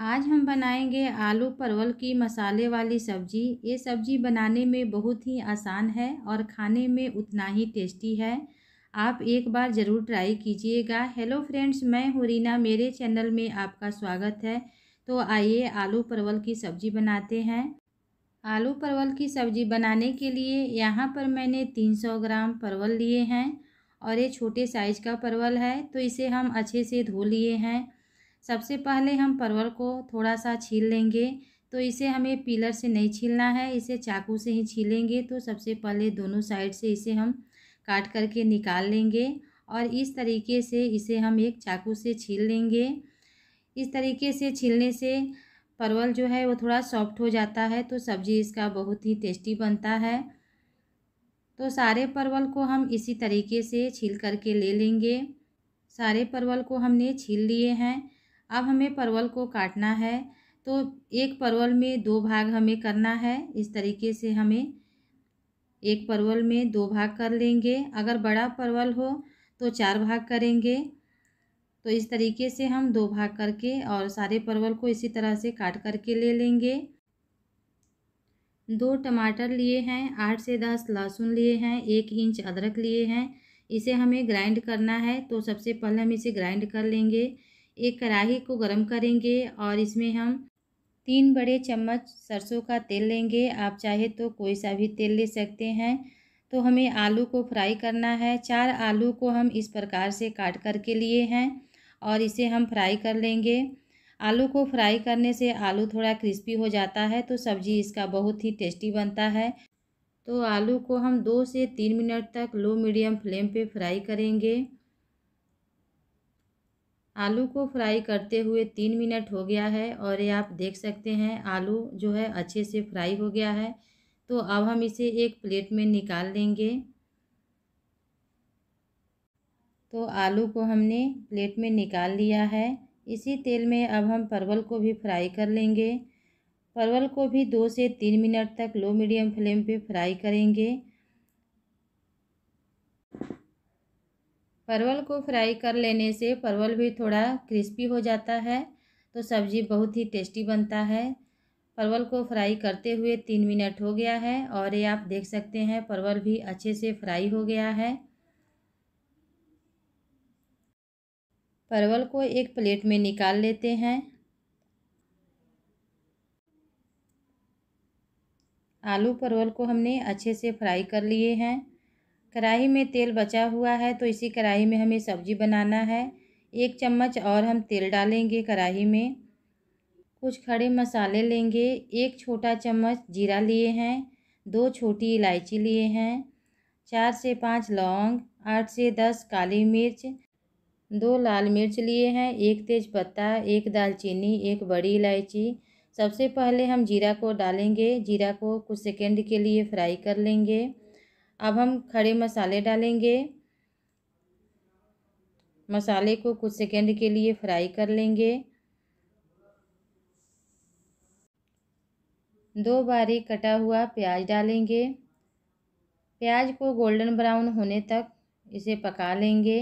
आज हम बनाएंगे आलू परवल की मसाले वाली सब्जी ये सब्जी बनाने में बहुत ही आसान है और खाने में उतना ही टेस्टी है आप एक बार ज़रूर ट्राई कीजिएगा हेलो फ्रेंड्स मैं हूँ रीना मेरे चैनल में आपका स्वागत है तो आइए आलू परवल की सब्जी बनाते हैं आलू परवल की सब्जी बनाने के लिए यहाँ पर मैंने सौ ग्राम परवल लिए हैं और ये छोटे साइज़ का परवल है तो इसे हम अच्छे से धो लिए हैं सबसे पहले हम परवल को थोड़ा सा छील लेंगे तो इसे हमें पीलर से नहीं छीलना है इसे चाकू से ही छीलेंगे तो सबसे पहले दोनों साइड से इसे हम काट करके निकाल लेंगे और इस तरीके से इसे हम एक चाकू से छील लेंगे इस तरीके से छीलने से परवल जो है वो थोड़ा सॉफ्ट हो जाता है तो सब्ज़ी इसका बहुत ही टेस्टी बनता है तो सारे परवल को हम इसी तरीके से छील करके ले लेंगे सारे परवल को हमने छील लिए हैं अब हमें परवल को काटना है तो एक परवल में दो भाग हमें करना है इस तरीके से हमें एक परवल में दो भाग कर लेंगे अगर बड़ा परवल हो तो चार भाग करेंगे तो इस तरीके से हम दो भाग करके और सारे परवल को इसी तरह से काट करके ले लेंगे दो टमाटर लिए हैं आठ से दस लहसुन लिए हैं एक इंच अदरक लिए हैं इसे हमें ग्राइंड करना है तो सबसे पहले हम इसे ग्राइंड कर लेंगे एक कढ़ाही को गर्म करेंगे और इसमें हम तीन बड़े चम्मच सरसों का तेल लेंगे आप चाहे तो कोई सा भी तेल ले सकते हैं तो हमें आलू को फ्राई करना है चार आलू को हम इस प्रकार से काट कर के लिए हैं और इसे हम फ्राई कर लेंगे आलू को फ्राई करने से आलू थोड़ा क्रिस्पी हो जाता है तो सब्ज़ी इसका बहुत ही टेस्टी बनता है तो आलू को हम दो से तीन मिनट तक लो मीडियम फ्लेम पे फ्राई करेंगे आलू को फ्राई करते हुए तीन मिनट हो गया है और ये आप देख सकते हैं आलू जो है अच्छे से फ्राई हो गया है तो अब हम इसे एक प्लेट में निकाल लेंगे तो आलू को हमने प्लेट में निकाल लिया है इसी तेल में अब हम परवल को भी फ्राई कर लेंगे परवल को भी दो से तीन मिनट तक लो मीडियम फ्लेम पे फ्राई करेंगे परवल को फ्राई कर लेने से परवल भी थोड़ा क्रिस्पी हो जाता है तो सब्ज़ी बहुत ही टेस्टी बनता है परवल को फ्राई करते हुए तीन मिनट हो गया है और ये आप देख सकते हैं परवल भी अच्छे से फ्राई हो गया है परवल को एक प्लेट में निकाल लेते हैं आलू परवल को हमने अच्छे से फ्राई कर लिए हैं कढ़ाई में तेल बचा हुआ है तो इसी कढ़ाई में हमें सब्ज़ी बनाना है एक चम्मच और हम तेल डालेंगे कढ़ाई में कुछ खड़े मसाले लेंगे एक छोटा चम्मच जीरा लिए हैं दो छोटी इलायची लिए हैं चार से पाँच लौंग आठ से दस काली मिर्च दो लाल मिर्च लिए हैं एक तेज़पत्ता एक दालचीनी एक बड़ी इलायची सबसे पहले हम जीरा को डालेंगे जीरा को कुछ सेकंड के लिए फ्राई कर लेंगे अब हम खड़े मसाले डालेंगे मसाले को कुछ सेकंड के लिए फ्राई कर लेंगे दो बारी कटा हुआ प्याज डालेंगे प्याज को गोल्डन ब्राउन होने तक इसे पका लेंगे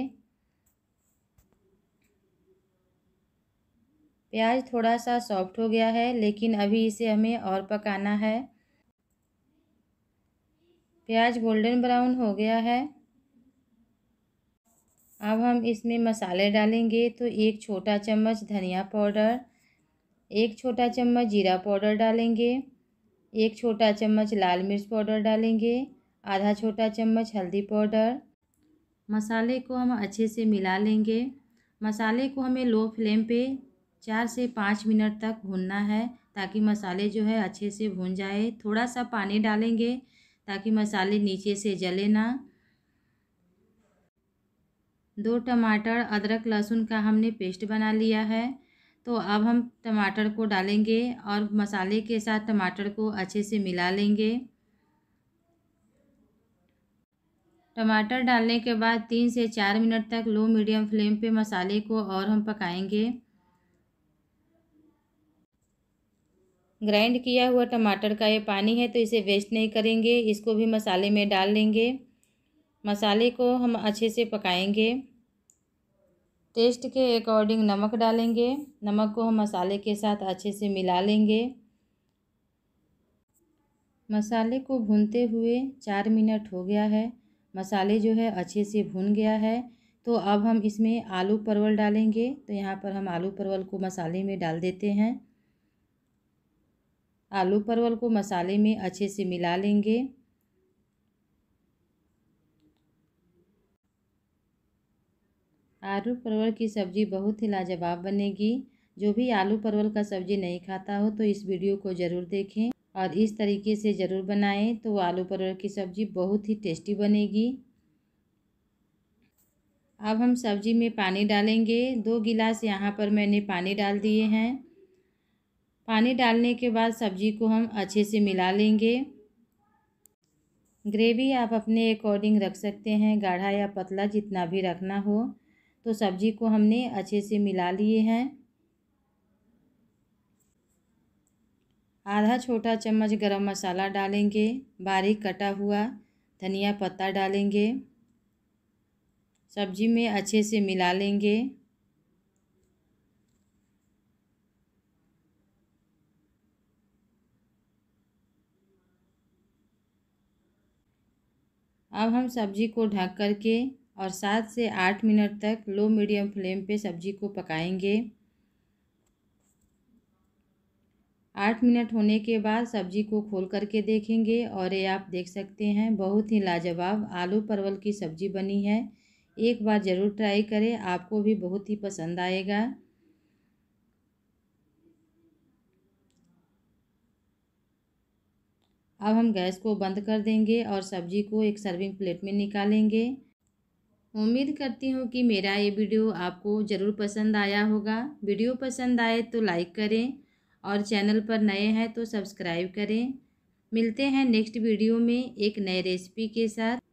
प्याज थोड़ा सा सॉफ्ट हो गया है लेकिन अभी इसे हमें और पकाना है प्याज गोल्डन ब्राउन हो गया है अब हम इसमें मसाले डालेंगे तो एक छोटा चम्मच धनिया पाउडर एक छोटा चम्मच जीरा पाउडर डालेंगे एक छोटा चम्मच लाल मिर्च पाउडर डालेंगे आधा छोटा चम्मच हल्दी पाउडर मसाले को हम अच्छे से मिला लेंगे मसाले को हमें लो फ्लेम पे चार से पाँच मिनट तक भूनना है ताकि मसाले जो है अच्छे से भून जाए थोड़ा सा पानी डालेंगे ताकि मसाले नीचे से जले ना दो टमाटर अदरक लहसुन का हमने पेस्ट बना लिया है तो अब हम टमाटर को डालेंगे और मसाले के साथ टमाटर को अच्छे से मिला लेंगे टमाटर डालने के बाद तीन से चार मिनट तक लो मीडियम फ्लेम पे मसाले को और हम पकाएंगे ग्राइंड किया हुआ टमाटर का ये पानी है तो इसे वेस्ट नहीं करेंगे इसको भी मसाले में डाल लेंगे मसाले को हम अच्छे से पकाएंगे टेस्ट के अकॉर्डिंग नमक डालेंगे नमक को हम मसाले के साथ अच्छे से मिला लेंगे मसाले को भूनते हुए चार मिनट हो गया है मसाले जो है अच्छे से भून गया है तो अब हम इसमें आलू परवल डालेंगे तो यहाँ पर हम आलू परवल को मसाले में डाल देते हैं आलू परवल को मसाले में अच्छे से मिला लेंगे आलू परवल की सब्ज़ी बहुत ही लाजवाब बनेगी जो भी आलू परवल का सब्ज़ी नहीं खाता हो तो इस वीडियो को ज़रूर देखें और इस तरीके से ज़रूर बनाएं तो आलू परवल की सब्ज़ी बहुत ही टेस्टी बनेगी अब हम सब्ज़ी में पानी डालेंगे दो गिलास यहाँ पर मैंने पानी डाल दिए हैं पानी डालने के बाद सब्जी को हम अच्छे से मिला लेंगे ग्रेवी आप अपने अकॉर्डिंग रख सकते हैं गाढ़ा या पतला जितना भी रखना हो तो सब्जी को हमने अच्छे से मिला लिए हैं आधा छोटा चम्मच गरम मसाला डालेंगे बारीक कटा हुआ धनिया पत्ता डालेंगे सब्जी में अच्छे से मिला लेंगे अब हम सब्जी को ढक कर के और सात से आठ मिनट तक लो मीडियम फ्लेम पे सब्जी को पकाएंगे आठ मिनट होने के बाद सब्जी को खोल करके देखेंगे और ये आप देख सकते हैं बहुत ही लाजवाब आलू परवल की सब्ज़ी बनी है एक बार ज़रूर ट्राई करें आपको भी बहुत ही पसंद आएगा अब हम गैस को बंद कर देंगे और सब्जी को एक सर्विंग प्लेट में निकालेंगे उम्मीद करती हूँ कि मेरा ये वीडियो आपको ज़रूर पसंद आया होगा वीडियो पसंद आए तो लाइक करें और चैनल पर नए हैं तो सब्सक्राइब करें मिलते हैं नेक्स्ट वीडियो में एक नए रेसिपी के साथ